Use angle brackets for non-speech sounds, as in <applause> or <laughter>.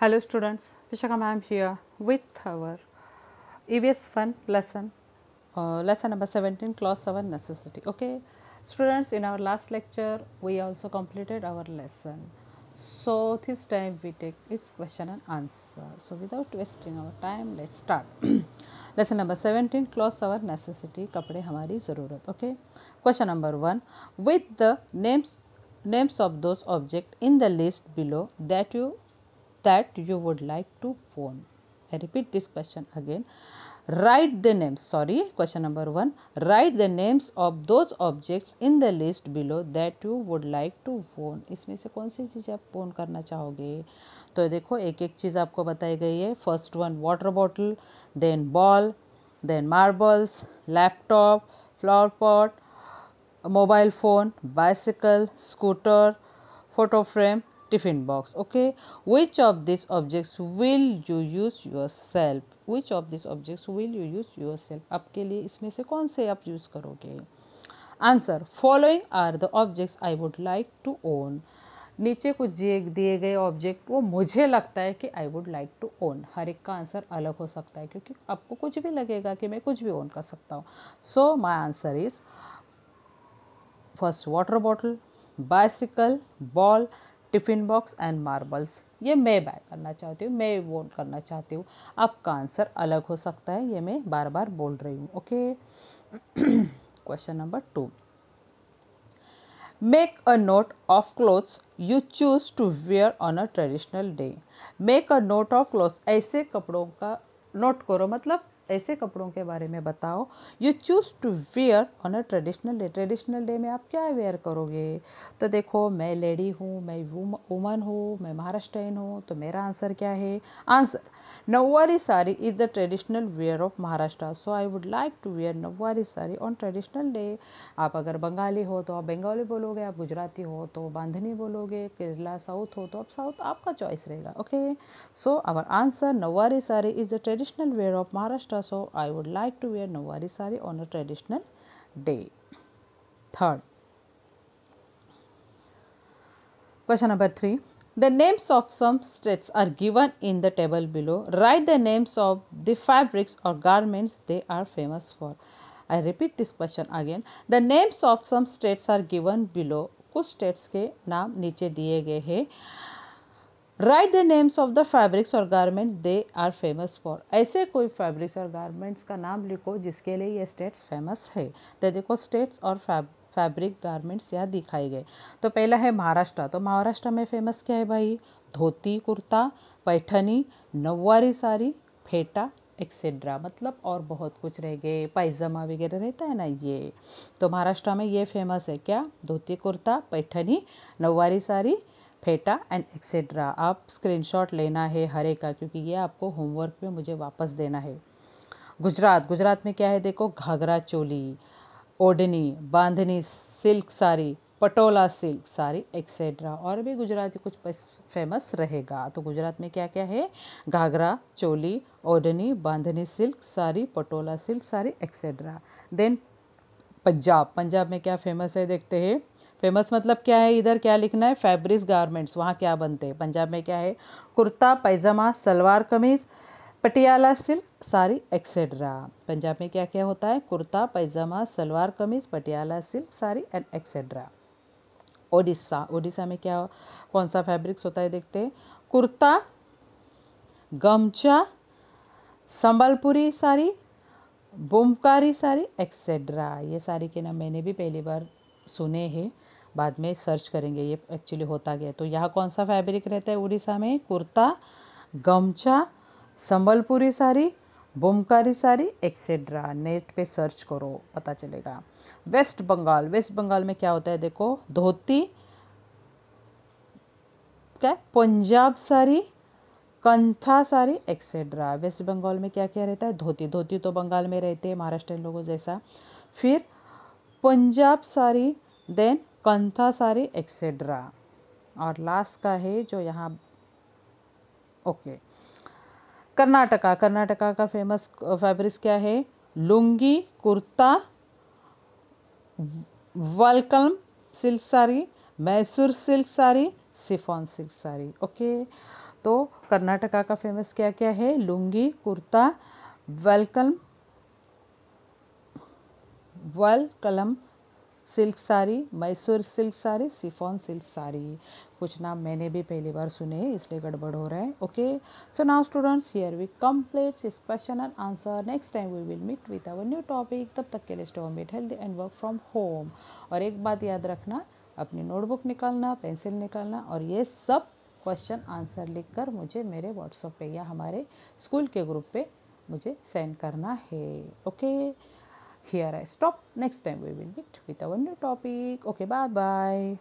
Hello students, Vishaka ma'am here with our EVS fun lesson, uh, lesson number 17 Clause 7 necessity. Okay, students in our last lecture we also completed our lesson. So this time we take its question and answer. So without wasting our time, let's start. <coughs> Lesson number seventeen, Clause seven, necessity. कपड़े हमारी ज़रूरत Okay. Question number one. With the names names of those objects in the list below that you that you would like to own? I repeat this question again. Write the names, sorry, question number 1 Write the names of those objects in the list below that you would like to own. isme se kaun si cheez aap own karna chahoge to dekho ek ek cheez aapko बताई gayi hai first one water bottle then ball then marbles laptop flower pot mobile phone bicycle scooter photo frame tiffin box okay which of this objects will you use yourself which of this objects will you use yourself आपके लिए इसमें से कौन से आप use करोगे answer following are the objects I would like to own नीचे कुछ दिए गए ऑब्जेक्ट वो मुझे लगता है कि I would like to own हर एक का आंसर अलग हो सकता है क्योंकि आपको कुछ भी लगेगा कि मैं कुछ भी ओन कर सकता हूँ so my answer is first water bottle bicycle ball tiffin box and marbles ये मैं बाय करना चाहती हूँ मैं वोट करना चाहती हूँ आपका आंसर अलग हो सकता है ये मैं बार बार बोल रही हूँ okay question number two make a note of clothes you choose to wear on a traditional day make a note of clothes ऐसे कपड़ों का नोट करो मतलब ऐसे कपड़ों के बारे में बताओ you choose to wear on a traditional day traditional day में आप क्या वेयर करोगे तो देखो मैं लेडी हूँ मैं वुमन हूँ मैं महाराष्ट्रियन हूँ तो मेरा आंसर क्या है answer nauvari sari is the traditional wear of Maharashtra so I would like to wear nauvari sari on traditional day आप अगर बंगाली हो तो आप बंगाली बोलोगे आप गुजराती हो तो बांधनी बोलोगे केरला साउथ हो तो आप साउथ आपका चॉइस रहेगा okay so our answer nauvari sari is the traditional wear of Maharashtra so I would like to wear Nawari sari on a traditional day. Third, question number three. The names of some states are given in the table below. Write the names of the fabrics or garments they are famous for. I repeat this question again. The names of some states are given below. कुछ states के नाम नीचे दिए गए हैं write the names of the fabrics और garments they are famous for ऐसे कोई फैब्रिक्स और गारमेंट्स का नाम लिखो जिसके लिए ये स्टेट्स फेमस है तो देखो स्टेट्स और फैब फैब्रिक गारमेंट्स यहाँ दिखाए गए तो पहला है महाराष्ट्र तो महाराष्ट्र में फेमस क्या है भाई धोती कुर्ता पैठनी नवारी साड़ी फेटा एक्सेट्रा मतलब और बहुत कुछ रह गए पायजामा वगैरह रहता है ना ये तो महाराष्ट्र में ये फेमस है क्या धोती कुर्ता पैठनी नवारी साड़ी फेटा एंड एक्सेट्रा आप स्क्रीनशॉट लेना है हर एक का क्योंकि ये आपको होमवर्क में मुझे वापस देना है गुजरात गुजरात में क्या है देखो ghagra choli odhni bandhani silk sari patola silk sari etcetera और भी गुजराती कुछ फेमस रहेगा तो गुजरात में क्या क्या है ghagra choli odhni bandhani silk sari patola silk sari etcetera then Punjab Punjab में क्या फेमस है देखते हैं फेमस मतलब क्या है इधर क्या लिखना है फैब्रिक्स गारमेंट्स वहाँ क्या बनते हैं पंजाब में क्या है कुर्ता पैजामा सलवार कमीज़ पटियाला सिल्क साड़ी एक्सेट्रा पंजाब में क्या क्या होता है kurta pyjama salwar kameez Patiala silk sari and etcetera Odisha Odisha में क्या कौन सा फैब्रिक्स होता है देखते हैं कुर्ता गमछा संबलपुरी साड़ी बोमकारी साड़ी एक्सेट्रा ये साड़ी के नाम मैंने भी पहली बार सुने हैं बाद में सर्च करेंगे ये एक्चुअली होता गया तो यहाँ कौन सा फैब्रिक रहता है उड़ीसा में कुर्ता गमछा संबलपुरी साड़ी बुमकारी साड़ी एक्सेट्रा नेट पे सर्च करो पता चलेगा वेस्ट बंगाल वेस्ट बंगाल में क्या होता है देखो धोती क्या पंजाब साड़ी कंथा साड़ी एक्सेट्रा वेस्ट बंगाल में क्या क्या रहता है धोती धोती तो बंगाल में रहते हैं महाराष्ट्र लोगों जैसा फिर पंजाब साड़ी देन कंथा सारे एक्सेड्रा और लास्ट का है जो यहाँ ओके कर्नाटका कर्नाटका का फेमस फैब्रिक्स क्या है लुंगी कुर्ता वलकम silk sari Mysore silk sari chiffon silk sari okay तो कर्नाटका का फेमस क्या क्या है लुंगी कुर्ता वलकम वल कलम silk sari Mysore silk sari chiffon silk sari कुछ नाम मैंने भी पहली बार सुने इसलिए गड़बड़ हो रहा है okay so now students here we complete इस question and answer next time we will meet with our new topic तब तक के लिए स्टो मेट health and work from home और एक बात याद रखना अपनी नोटबुक निकालना पेंसिल निकालना और ये सब क्वेश्चन आंसर लिखकर मुझे मेरे व्हाट्सएप पे या हमारे स्कूल के ग्रुप पे मुझे सेंड करना है okay here I stop. Next time we will meet with our new topic. Okay, bye bye.